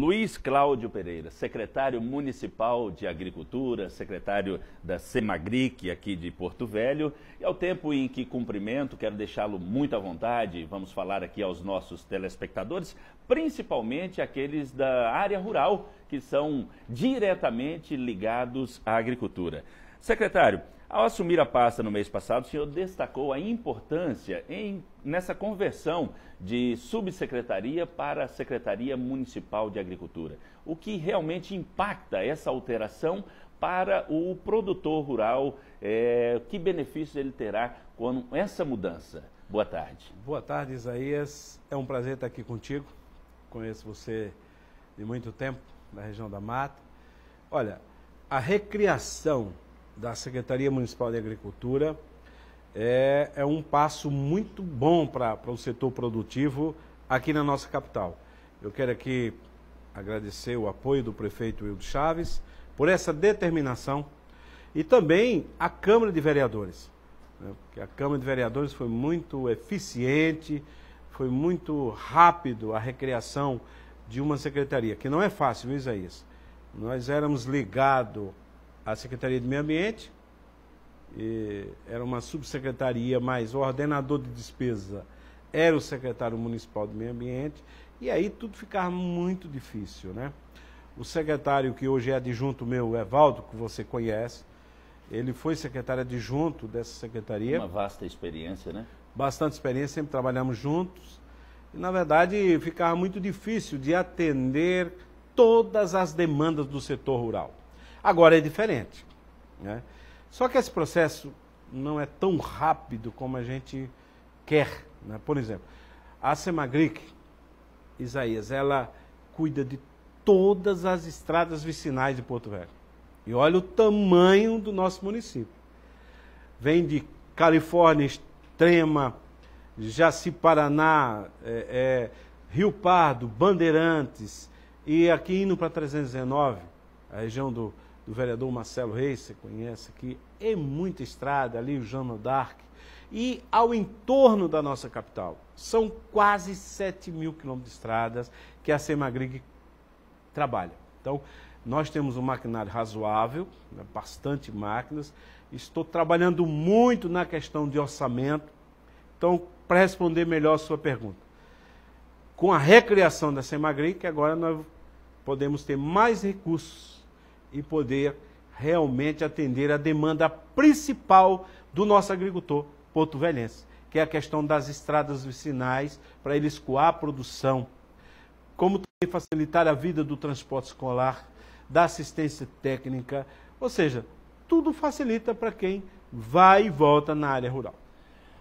Luiz Cláudio Pereira, secretário municipal de Agricultura, secretário da Semagric aqui de Porto Velho. E ao tempo em que cumprimento, quero deixá-lo muito à vontade. Vamos falar aqui aos nossos telespectadores, principalmente aqueles da área rural, que são diretamente ligados à agricultura. Secretário, ao assumir a pasta no mês passado, o senhor destacou a importância em, nessa conversão de subsecretaria para Secretaria Municipal de Agricultura. O que realmente impacta essa alteração para o produtor rural? É, que benefícios ele terá com essa mudança? Boa tarde. Boa tarde, Isaías. É um prazer estar aqui contigo. Conheço você de muito tempo, na região da mata. Olha, a recriação da Secretaria Municipal de Agricultura é, é um passo muito bom para o setor produtivo aqui na nossa capital. Eu quero aqui agradecer o apoio do prefeito Wildo Chaves por essa determinação e também a Câmara de Vereadores. Né? Porque a Câmara de Vereadores foi muito eficiente, foi muito rápido a recriação de uma secretaria, que não é fácil, viu, Isaías? Nós éramos ligados a Secretaria de Meio Ambiente, era uma subsecretaria, mas o ordenador de despesa era o secretário municipal de meio ambiente, e aí tudo ficava muito difícil, né? O secretário que hoje é adjunto meu, Evaldo, que você conhece, ele foi secretário adjunto dessa secretaria. Uma vasta experiência, né? Bastante experiência, sempre trabalhamos juntos. E, na verdade, ficava muito difícil de atender todas as demandas do setor rural. Agora é diferente. Né? Só que esse processo não é tão rápido como a gente quer. Né? Por exemplo, a Semagric, Isaías, ela cuida de todas as estradas vicinais de Porto Velho. E olha o tamanho do nosso município. Vem de Califórnia, Extrema, Jaci Paraná, é, é, Rio Pardo, Bandeirantes, e aqui indo para 319, a região do do vereador Marcelo Reis, você conhece aqui, é muita estrada ali, o Jano d'Arc, e ao entorno da nossa capital. São quase 7 mil quilômetros de estradas que a Semagrig trabalha. Então, nós temos um maquinário razoável, né, bastante máquinas. Estou trabalhando muito na questão de orçamento. Então, para responder melhor a sua pergunta, com a recriação da Semagri, que agora nós podemos ter mais recursos e poder realmente atender a demanda principal do nosso agricultor porto-velhense, que é a questão das estradas vicinais para ele escoar a produção, como também facilitar a vida do transporte escolar, da assistência técnica, ou seja, tudo facilita para quem vai e volta na área rural.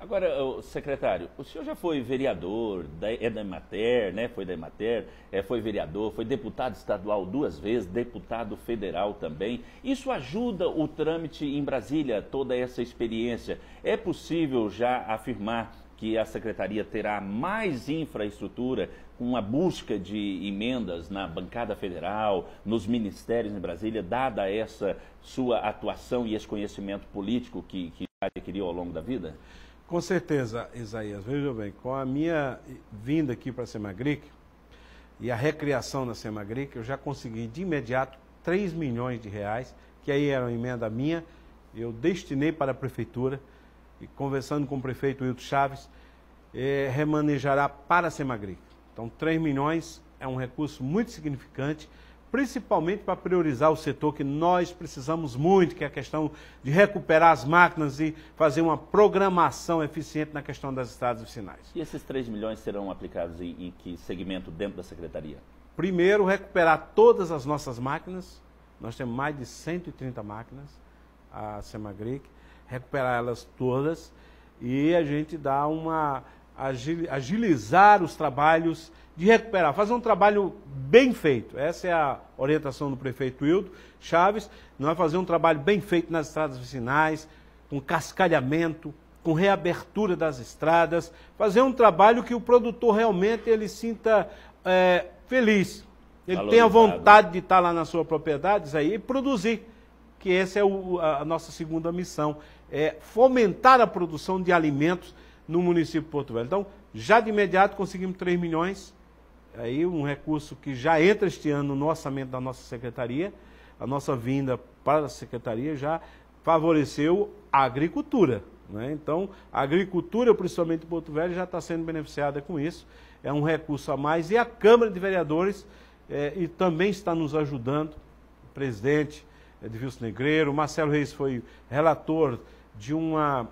Agora, secretário, o senhor já foi vereador, é da Emater, né? Foi da Emater, é, foi vereador, foi deputado estadual duas vezes, deputado federal também. Isso ajuda o trâmite em Brasília, toda essa experiência. É possível já afirmar que a secretaria terá mais infraestrutura com a busca de emendas na bancada federal, nos ministérios em Brasília, dada essa sua atuação e esse conhecimento político que, que adquiriu ao longo da vida? Com certeza, Isaías. Veja bem, com a minha vinda aqui para a Semagric e a recriação na Semagric, eu já consegui de imediato 3 milhões de reais, que aí era uma emenda minha, eu destinei para a prefeitura e conversando com o prefeito Hilton Chaves, eh, remanejará para a Semagric. Então, 3 milhões é um recurso muito significante principalmente para priorizar o setor que nós precisamos muito, que é a questão de recuperar as máquinas e fazer uma programação eficiente na questão das estradas vicinais. E esses 3 milhões serão aplicados em, em que segmento dentro da secretaria? Primeiro, recuperar todas as nossas máquinas. Nós temos mais de 130 máquinas, a Semagric, recuperar elas todas e a gente dá uma agilizar os trabalhos de recuperar, fazer um trabalho bem feito. Essa é a orientação do prefeito Hildo Chaves. Nós é fazer um trabalho bem feito nas estradas vicinais, com cascalhamento, com reabertura das estradas, fazer um trabalho que o produtor realmente ele sinta é, feliz. Ele tenha vontade de estar lá na sua propriedade aí, e produzir. Que essa é o, a nossa segunda missão, é fomentar a produção de alimentos no município de Porto Velho. Então, já de imediato conseguimos 3 milhões, é aí um recurso que já entra este ano no orçamento da nossa secretaria, a nossa vinda para a secretaria já favoreceu a agricultura. Né? Então, a agricultura, principalmente de Porto Velho, já está sendo beneficiada com isso. É um recurso a mais. E a Câmara de Vereadores eh, e também está nos ajudando, o presidente Edvilson Negreiro, Marcelo Reis foi relator de uma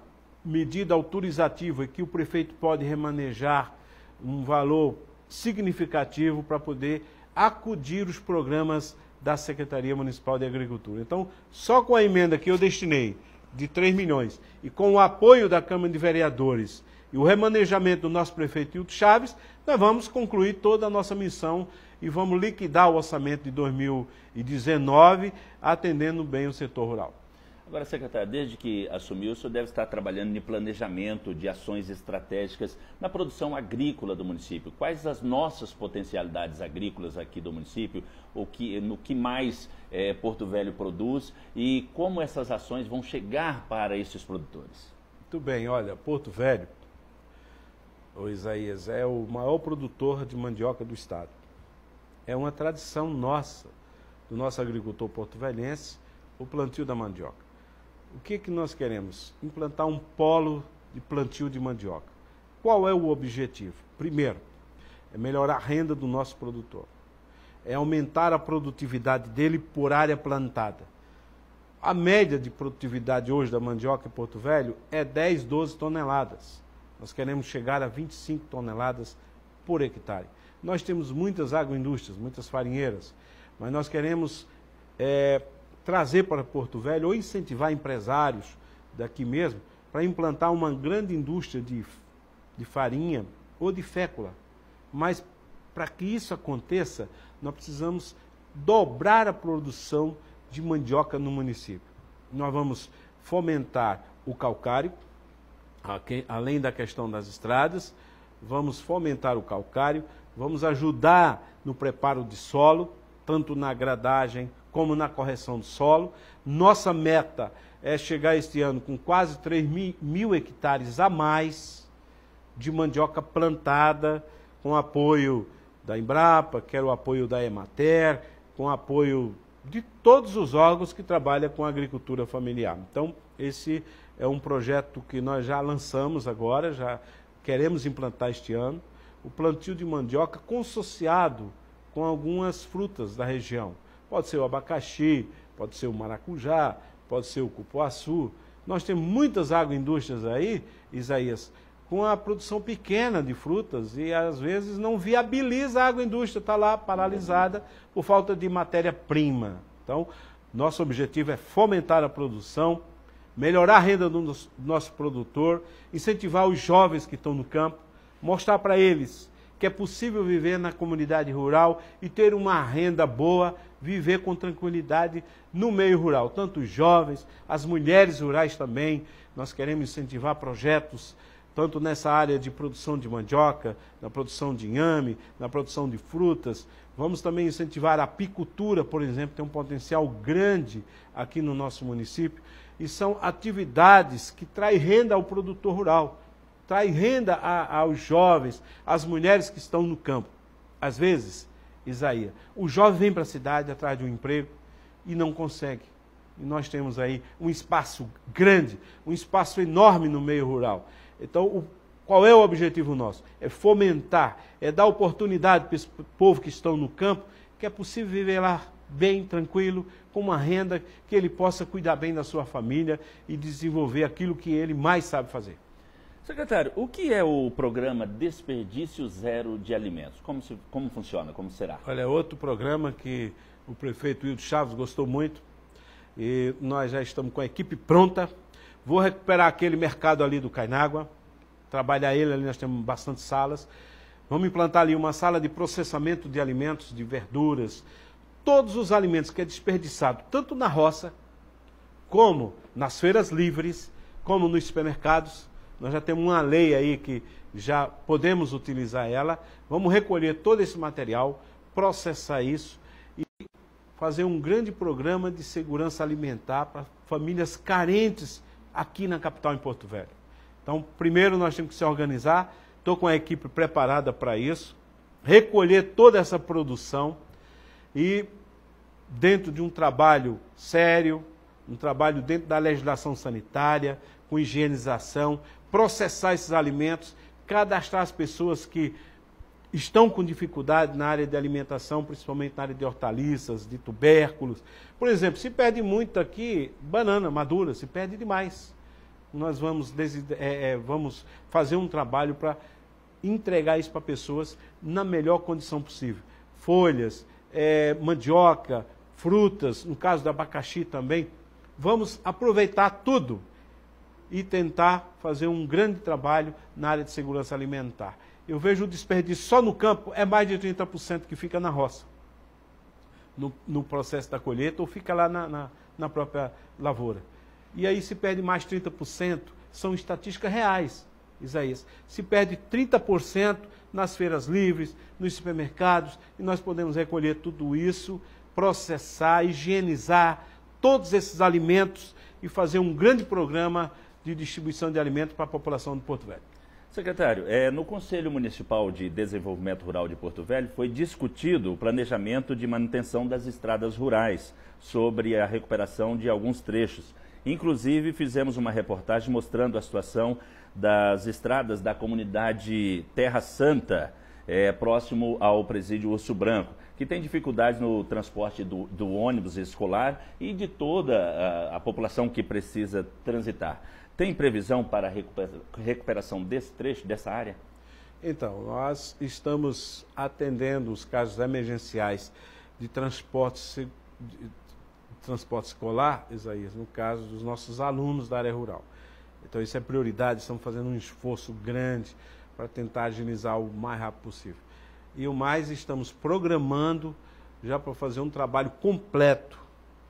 medida autorizativa e que o prefeito pode remanejar um valor significativo para poder acudir os programas da Secretaria Municipal de Agricultura. Então, só com a emenda que eu destinei de 3 milhões e com o apoio da Câmara de Vereadores e o remanejamento do nosso prefeito Hilton Chaves, nós vamos concluir toda a nossa missão e vamos liquidar o orçamento de 2019, atendendo bem o setor rural. Agora, secretário, desde que assumiu, o senhor deve estar trabalhando em planejamento de ações estratégicas na produção agrícola do município. Quais as nossas potencialidades agrícolas aqui do município? O que, no que mais eh, Porto Velho produz e como essas ações vão chegar para esses produtores? Muito bem, olha, Porto Velho, o Isaías, é o maior produtor de mandioca do estado. É uma tradição nossa, do nosso agricultor porto-velhense, o plantio da mandioca o que, é que nós queremos? Implantar um polo de plantio de mandioca. Qual é o objetivo? Primeiro, é melhorar a renda do nosso produtor, é aumentar a produtividade dele por área plantada. A média de produtividade hoje da mandioca em Porto Velho é 10, 12 toneladas. Nós queremos chegar a 25 toneladas por hectare. Nós temos muitas agroindústrias, muitas farinheiras, mas nós queremos é, trazer para Porto Velho ou incentivar empresários daqui mesmo para implantar uma grande indústria de, de farinha ou de fécula. Mas para que isso aconteça, nós precisamos dobrar a produção de mandioca no município. Nós vamos fomentar o calcário, além da questão das estradas, vamos fomentar o calcário, vamos ajudar no preparo de solo, tanto na gradagem como na correção do solo. Nossa meta é chegar este ano com quase 3 mil, mil hectares a mais de mandioca plantada, com apoio da Embrapa, quero o apoio da Emater, com apoio de todos os órgãos que trabalham com agricultura familiar. Então, esse é um projeto que nós já lançamos agora, já queremos implantar este ano. O plantio de mandioca consociado com algumas frutas da região. Pode ser o abacaxi, pode ser o maracujá, pode ser o cupuaçu. Nós temos muitas agroindústrias aí, Isaías, com a produção pequena de frutas e às vezes não viabiliza a agroindústria, está lá paralisada por falta de matéria-prima. Então, nosso objetivo é fomentar a produção, melhorar a renda do nosso, do nosso produtor, incentivar os jovens que estão no campo, mostrar para eles que é possível viver na comunidade rural e ter uma renda boa, viver com tranquilidade no meio rural, tanto os jovens, as mulheres rurais também. Nós queremos incentivar projetos tanto nessa área de produção de mandioca, na produção de inhame, na produção de frutas. Vamos também incentivar a apicultura, por exemplo, tem um potencial grande aqui no nosso município. E são atividades que trazem renda ao produtor rural traz renda a, aos jovens, às mulheres que estão no campo. Às vezes, Isaías, o jovem vem para a cidade atrás de um emprego e não consegue. E nós temos aí um espaço grande, um espaço enorme no meio rural. Então, o, qual é o objetivo nosso? É fomentar, é dar oportunidade para esse povo que estão no campo, que é possível viver lá bem, tranquilo, com uma renda que ele possa cuidar bem da sua família e desenvolver aquilo que ele mais sabe fazer. Secretário, o que é o programa Desperdício Zero de Alimentos? Como, se, como funciona? Como será? Olha, é outro programa que o prefeito Hildo Chaves gostou muito e nós já estamos com a equipe pronta. Vou recuperar aquele mercado ali do Cainágua, trabalhar ele ali, nós temos bastante salas. Vamos implantar ali uma sala de processamento de alimentos, de verduras, todos os alimentos que é desperdiçado, tanto na roça, como nas feiras livres, como nos supermercados. Nós já temos uma lei aí que já podemos utilizar ela. Vamos recolher todo esse material, processar isso e fazer um grande programa de segurança alimentar para famílias carentes aqui na capital em Porto Velho. Então, primeiro nós temos que se organizar. Estou com a equipe preparada para isso. Recolher toda essa produção e, dentro de um trabalho sério, um trabalho dentro da legislação sanitária, com higienização, processar esses alimentos, cadastrar as pessoas que estão com dificuldade na área de alimentação, principalmente na área de hortaliças, de tubérculos. Por exemplo, se perde muito aqui banana madura, se perde demais. Nós vamos, é, é, vamos fazer um trabalho para entregar isso para pessoas na melhor condição possível. Folhas, é, mandioca, frutas, no caso do abacaxi também. Vamos aproveitar tudo e tentar fazer um grande trabalho na área de segurança alimentar. Eu vejo o desperdício só no campo é mais de 30% que fica na roça, no, no, processo da colheita ou fica lá na, na, na própria lavoura. E aí se perde mais 30%, são estatísticas reais, Isaías. Se perde 30% nas feiras livres, nos supermercados, e nós podemos recolher tudo isso, processar, higienizar todos esses alimentos e fazer um grande programa de distribuição de alimentos para a população de Porto Velho. Secretário, é, no Conselho Municipal de Desenvolvimento Rural de Porto Velho foi discutido o planejamento de manutenção das estradas rurais sobre a recuperação de alguns trechos. Inclusive, fizemos uma reportagem mostrando a situação das estradas da comunidade Terra Santa, é, próximo ao presídio Urso Branco, que tem dificuldades no transporte do, do ônibus escolar e de toda a, a população que precisa transitar. Tem previsão para a recuperação desse trecho, dessa área? Então, nós estamos atendendo os casos emergenciais de transporte, de transporte escolar, Isaías, no caso dos nossos alunos da área rural. Então, isso é prioridade, estamos fazendo um esforço grande para tentar agilizar o mais rápido possível. E o mais, estamos programando já para fazer um trabalho completo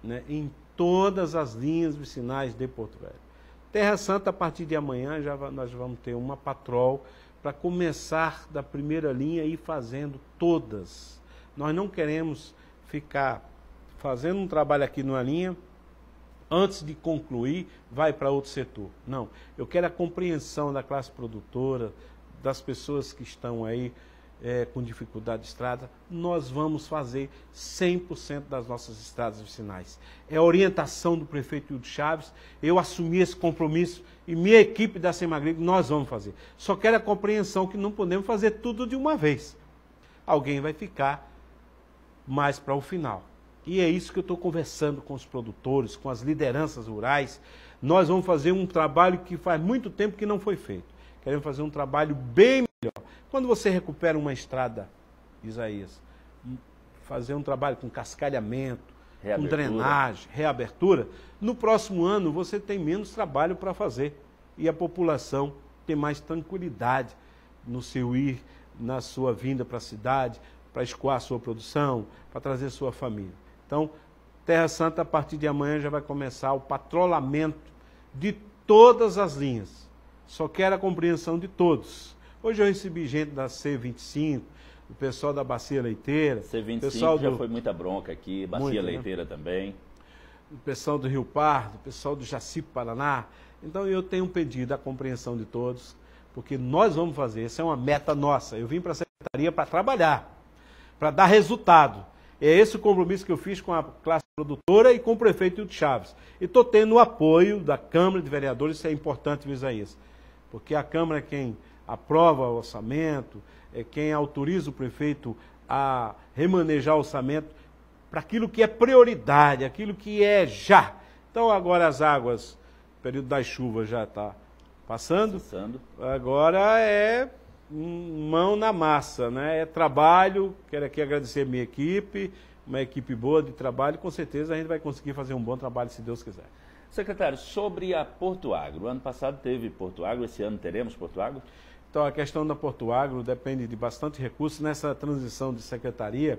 né, em todas as linhas vicinais de Porto Velho. Terra Santa, a partir de amanhã, já nós vamos ter uma patrol para começar da primeira linha e ir fazendo todas. Nós não queremos ficar fazendo um trabalho aqui numa linha, antes de concluir, vai para outro setor. Não. Eu quero a compreensão da classe produtora, das pessoas que estão aí é, com dificuldade de estrada, nós vamos fazer 100% das nossas estradas vicinais. É orientação do prefeito Hildo Chaves, eu assumi esse compromisso e minha equipe da Semagrigo, nós vamos fazer. Só quero a compreensão que não podemos fazer tudo de uma vez. Alguém vai ficar mais para o final. E é isso que eu estou conversando com os produtores, com as lideranças rurais. Nós vamos fazer um trabalho que faz muito tempo que não foi feito. Queremos fazer um trabalho bem quando você recupera uma estrada, Isaías, fazer um trabalho com cascalhamento, com drenagem, reabertura, no próximo ano você tem menos trabalho para fazer e a população tem mais tranquilidade no seu ir, na sua vinda para a cidade, para escoar sua produção, para trazer sua família. Então, Terra Santa, a partir de amanhã, já vai começar o patrulhamento de todas as linhas. Só quero a compreensão de todos Hoje eu recebi gente da C25, o pessoal da Bacia Leiteira. C25 pessoal já do... foi muita bronca aqui, Bacia Muito, né? Leiteira né? também. O pessoal do Rio Pardo, o pessoal do Jaci Paraná. Então eu tenho um pedido à compreensão de todos, porque nós vamos fazer, essa é uma meta nossa. Eu vim para a Secretaria para trabalhar, para dar resultado. É esse o compromisso que eu fiz com a classe produtora e com o prefeito Hilton Chaves. E estou tendo o apoio da Câmara de Vereadores, isso é importante visar isso. Porque a Câmara é quem aprova o orçamento, é quem autoriza o prefeito a remanejar o orçamento para aquilo que é prioridade, aquilo que é já. Então agora as águas, o período das chuvas já está passando. passando. Agora é mão na massa, né? É trabalho. Quero aqui agradecer a minha equipe, uma equipe boa de trabalho. Com certeza a gente vai conseguir fazer um bom trabalho se Deus quiser. Secretário, sobre a Porto Agro. Ano passado teve Porto Agro, esse ano teremos Porto Agro? Então, a questão da Porto Agro depende de bastante recursos. Nessa transição de secretaria,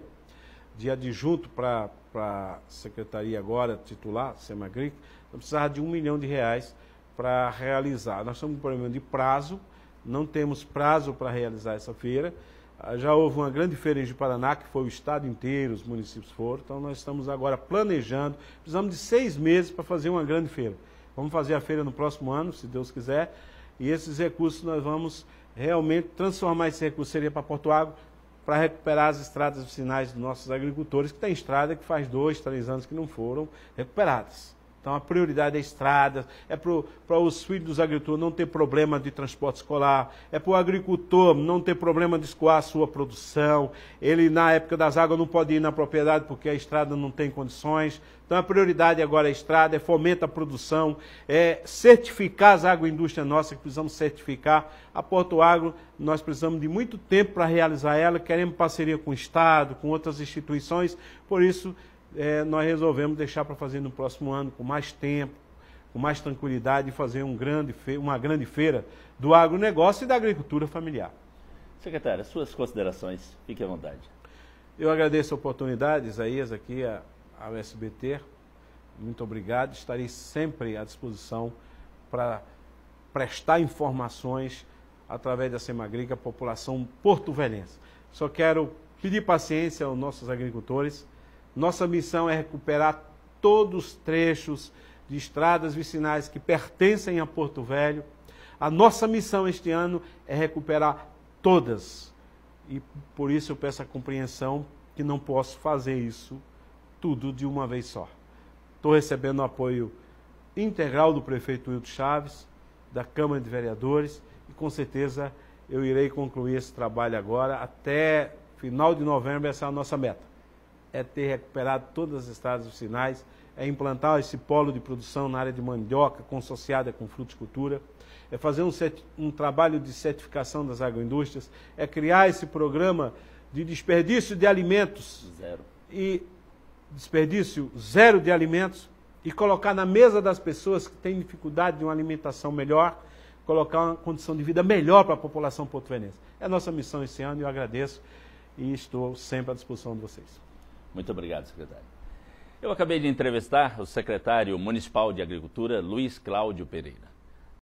de adjunto para a secretaria agora, titular, Semagric, eu precisava de um milhão de reais para realizar. Nós temos um problema de prazo, não temos prazo para realizar essa feira. Ah, já houve uma grande feira em Paraná, que foi o estado inteiro, os municípios foram. Então, nós estamos agora planejando. Precisamos de seis meses para fazer uma grande feira. Vamos fazer a feira no próximo ano, se Deus quiser. E esses recursos nós vamos realmente transformar esse recurso seria para Porto Água, para recuperar as estradas sinais dos nossos agricultores, que tem estrada que faz dois, três anos que não foram recuperadas. Então a prioridade é estrada é para os filhos dos agricultores não ter problema de transporte escolar, é para o agricultor não ter problema de escoar a sua produção, ele na época das águas não pode ir na propriedade porque a estrada não tem condições. Então a prioridade agora é a estrada, é fomenta a produção, é certificar as agroindústrias nossas, que precisamos certificar. A Porto Agro, nós precisamos de muito tempo para realizar ela, queremos parceria com o Estado, com outras instituições, por isso é, nós resolvemos deixar para fazer no próximo ano, com mais tempo, com mais tranquilidade, fazer um grande uma grande feira do agronegócio e da agricultura familiar. Secretário, suas considerações, fique à vontade. Eu agradeço a oportunidade, Isaías, aqui ao SBT. Muito obrigado. Estarei sempre à disposição para prestar informações através da Semagrica à população porto-velhense. Só quero pedir paciência aos nossos agricultores nossa missão é recuperar todos os trechos de estradas vicinais que pertencem a Porto Velho. A nossa missão este ano é recuperar todas. E por isso eu peço a compreensão que não posso fazer isso tudo de uma vez só. Estou recebendo apoio integral do prefeito Wilton Chaves, da Câmara de Vereadores, e com certeza eu irei concluir esse trabalho agora. Até final de novembro, essa é a nossa meta é ter recuperado todas as estradas vicinais, é implantar esse polo de produção na área de mandioca, consociada com fruticultura, é fazer um, um trabalho de certificação das agroindústrias, é criar esse programa de desperdício de alimentos. Zero. E desperdício zero de alimentos e colocar na mesa das pessoas que têm dificuldade de uma alimentação melhor, colocar uma condição de vida melhor para a população porto-venense. É a nossa missão esse ano e eu agradeço e estou sempre à disposição de vocês. Muito obrigado, secretário. Eu acabei de entrevistar o secretário municipal de Agricultura, Luiz Cláudio Pereira.